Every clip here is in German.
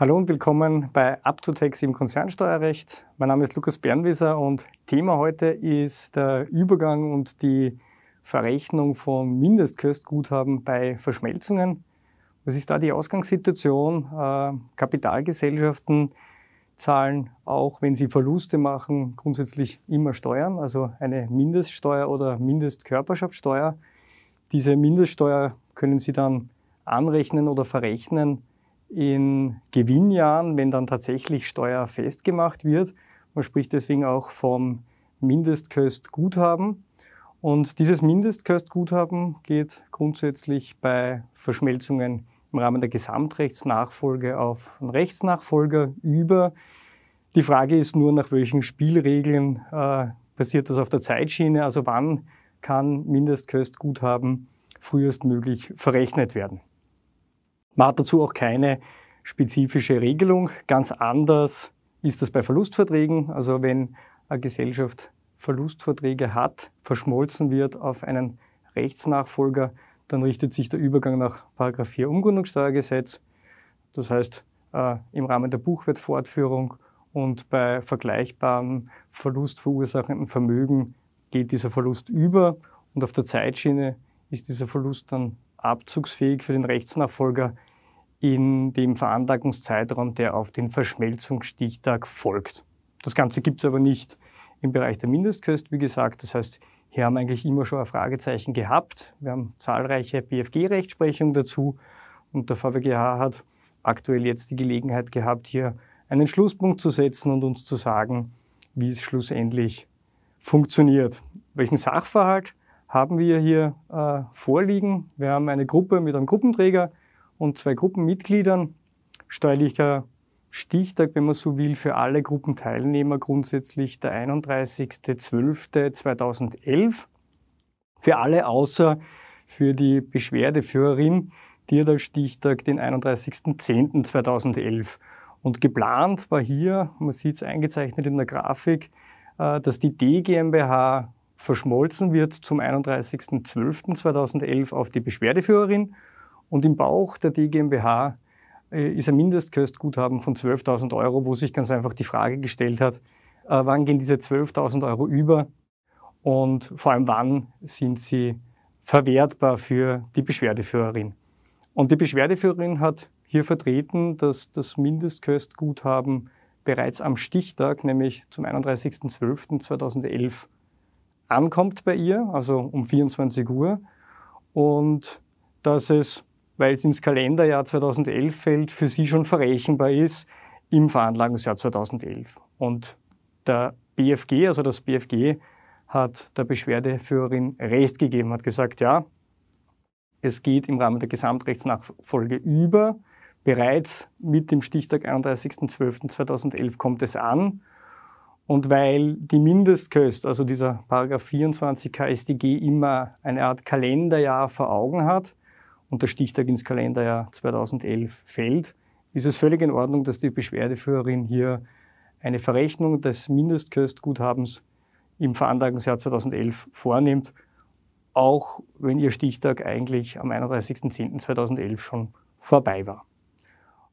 Hallo und willkommen bei UpToTax im Konzernsteuerrecht. Mein Name ist Lukas Bernwieser und Thema heute ist der Übergang und die Verrechnung von Mindestköstguthaben bei Verschmelzungen. Was ist da die Ausgangssituation? Äh, Kapitalgesellschaften zahlen, auch wenn sie Verluste machen, grundsätzlich immer Steuern, also eine Mindeststeuer oder Mindestkörperschaftssteuer. Diese Mindeststeuer können sie dann anrechnen oder verrechnen in Gewinnjahren, wenn dann tatsächlich Steuer festgemacht wird. Man spricht deswegen auch vom Mindestköstguthaben. Und dieses Mindestköstguthaben geht grundsätzlich bei Verschmelzungen im Rahmen der Gesamtrechtsnachfolge auf einen Rechtsnachfolger über. Die Frage ist nur, nach welchen Spielregeln äh, basiert das auf der Zeitschiene, also wann kann Mindestköstguthaben frühestmöglich verrechnet werden. Man hat dazu auch keine spezifische Regelung. Ganz anders ist das bei Verlustverträgen. Also wenn eine Gesellschaft Verlustverträge hat, verschmolzen wird auf einen Rechtsnachfolger, dann richtet sich der Übergang nach 4 Umgründungssteuergesetz. Das heißt, äh, im Rahmen der Buchwertfortführung und bei vergleichbarem Verlust verursachenden Vermögen geht dieser Verlust über und auf der Zeitschiene ist dieser Verlust dann abzugsfähig für den Rechtsnachfolger in dem Veranlagungszeitraum, der auf den Verschmelzungsstichtag folgt. Das Ganze gibt es aber nicht im Bereich der Mindestkost, wie gesagt. Das heißt, hier haben wir eigentlich immer schon ein Fragezeichen gehabt. Wir haben zahlreiche bfg rechtsprechungen dazu und der VWGH hat aktuell jetzt die Gelegenheit gehabt, hier einen Schlusspunkt zu setzen und uns zu sagen, wie es schlussendlich funktioniert. Welchen Sachverhalt haben wir hier äh, vorliegen? Wir haben eine Gruppe mit einem Gruppenträger, und zwei Gruppenmitgliedern. Steuerlicher Stichtag, wenn man so will, für alle Gruppenteilnehmer grundsätzlich der 31.12.2011. Für alle außer für die Beschwerdeführerin, die hat als Stichtag den 31.10.2011. Und geplant war hier, man sieht es eingezeichnet in der Grafik, äh, dass die D GmbH verschmolzen wird zum 31.12.2011 auf die Beschwerdeführerin und im Bauch der DGMBH äh, ist ein Mindestköstguthaben von 12.000 Euro, wo sich ganz einfach die Frage gestellt hat, äh, wann gehen diese 12.000 Euro über und vor allem wann sind sie verwertbar für die Beschwerdeführerin. Und die Beschwerdeführerin hat hier vertreten, dass das Mindestköstguthaben bereits am Stichtag, nämlich zum 31.12.2011, ankommt bei ihr, also um 24 Uhr, und dass es weil es ins Kalenderjahr 2011 fällt, für sie schon verrechenbar ist im Veranlagungsjahr 2011. Und der BFG, also das BFG, hat der Beschwerdeführerin Recht gegeben, hat gesagt, ja, es geht im Rahmen der Gesamtrechtsnachfolge über. Bereits mit dem Stichtag 31.12.2011 kommt es an. Und weil die Mindestköst, also dieser Paragraph 24 KSDG, immer eine Art Kalenderjahr vor Augen hat, und der Stichtag ins Kalenderjahr 2011 fällt, ist es völlig in Ordnung, dass die Beschwerdeführerin hier eine Verrechnung des Mindestköstguthabens im Veranlagungsjahr 2011 vornimmt, auch wenn ihr Stichtag eigentlich am 31.10.2011 schon vorbei war.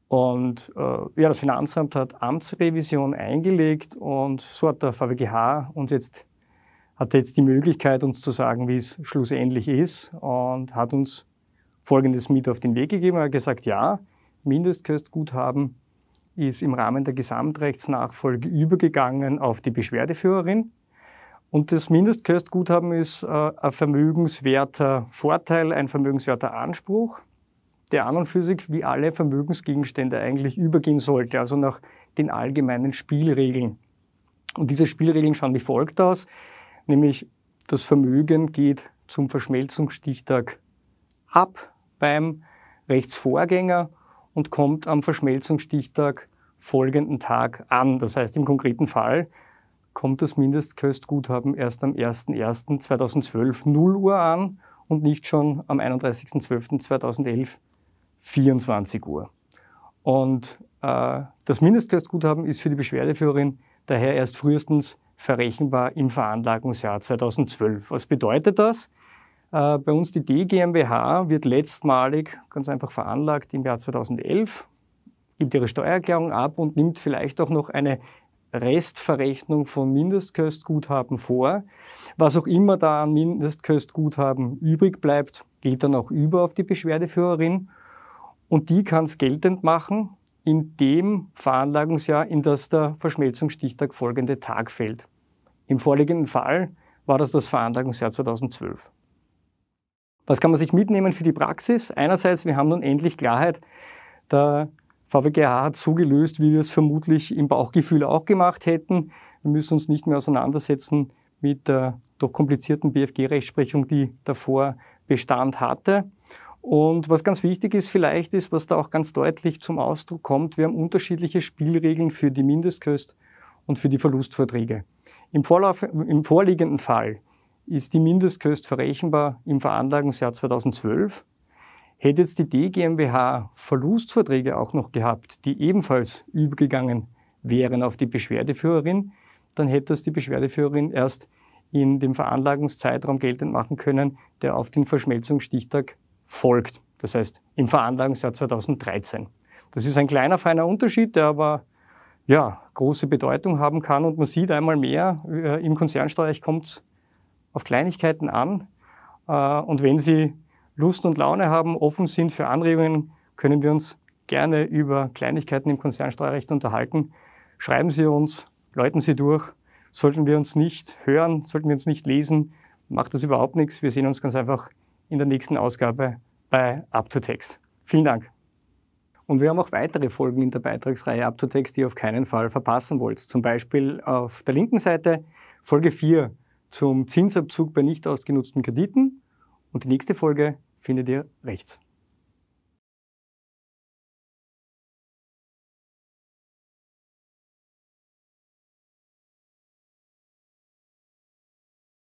Und äh, ja, das Finanzamt hat Amtsrevision eingelegt und so hat der VWGH uns jetzt, hat jetzt die Möglichkeit, uns zu sagen, wie es schlussendlich ist und hat uns folgendes mit auf den Weg gegeben. Er hat gesagt, ja, Mindestköstguthaben ist im Rahmen der Gesamtrechtsnachfolge übergegangen auf die Beschwerdeführerin. Und das Mindestköstguthaben ist äh, ein vermögenswerter Vorteil, ein vermögenswerter Anspruch, der an und für sich wie alle Vermögensgegenstände eigentlich übergehen sollte, also nach den allgemeinen Spielregeln. Und diese Spielregeln schauen wie folgt aus, nämlich das Vermögen geht zum Verschmelzungsstichtag ab beim Rechtsvorgänger und kommt am Verschmelzungsstichtag folgenden Tag an. Das heißt, im konkreten Fall kommt das Mindestköstguthaben erst am 01.01.2012 0 Uhr an und nicht schon am 31.12.2011 24 Uhr. Und äh, das Mindestköstguthaben ist für die Beschwerdeführerin daher erst frühestens verrechenbar im Veranlagungsjahr 2012. Was bedeutet das? Äh, bei uns die DGMBH wird letztmalig ganz einfach veranlagt im Jahr 2011, gibt ihre Steuererklärung ab und nimmt vielleicht auch noch eine Restverrechnung von Mindestköstguthaben vor. Was auch immer da an Mindestköstguthaben übrig bleibt, geht dann auch über auf die Beschwerdeführerin und die kann es geltend machen in dem Veranlagungsjahr, in das der Verschmelzungsstichtag folgende Tag fällt. Im vorliegenden Fall war das das Veranlagungsjahr 2012. Was kann man sich mitnehmen für die Praxis? Einerseits, wir haben nun endlich Klarheit. Der VWGH hat so gelöst, wie wir es vermutlich im Bauchgefühl auch gemacht hätten. Wir müssen uns nicht mehr auseinandersetzen mit der doch komplizierten BFG-Rechtsprechung, die davor Bestand hatte. Und was ganz wichtig ist vielleicht, ist, was da auch ganz deutlich zum Ausdruck kommt, wir haben unterschiedliche Spielregeln für die Mindestkost und für die Verlustverträge. Im, Vorlauf, im vorliegenden Fall ist die Mindestköst verrechenbar im Veranlagungsjahr 2012. Hätte jetzt die D Verlustverträge auch noch gehabt, die ebenfalls übergegangen wären auf die Beschwerdeführerin, dann hätte das die Beschwerdeführerin erst in dem Veranlagungszeitraum geltend machen können, der auf den Verschmelzungsstichtag folgt. Das heißt, im Veranlagungsjahr 2013. Das ist ein kleiner, feiner Unterschied, der aber ja, große Bedeutung haben kann. Und man sieht einmal mehr, äh, im Konzernstreich kommt es auf Kleinigkeiten an. Äh, und wenn Sie Lust und Laune haben, offen sind für Anregungen, können wir uns gerne über Kleinigkeiten im Konzernsteuerrecht unterhalten. Schreiben Sie uns, läuten Sie durch. Sollten wir uns nicht hören, sollten wir uns nicht lesen, macht das überhaupt nichts. Wir sehen uns ganz einfach in der nächsten Ausgabe bei UpToTex. Vielen Dank. Und wir haben auch weitere Folgen in der Beitragsreihe UpToTex, die ihr auf keinen Fall verpassen wollt. Zum Beispiel auf der linken Seite Folge 4 zum Zinsabzug bei nicht ausgenutzten Krediten. Und die nächste Folge findet ihr rechts.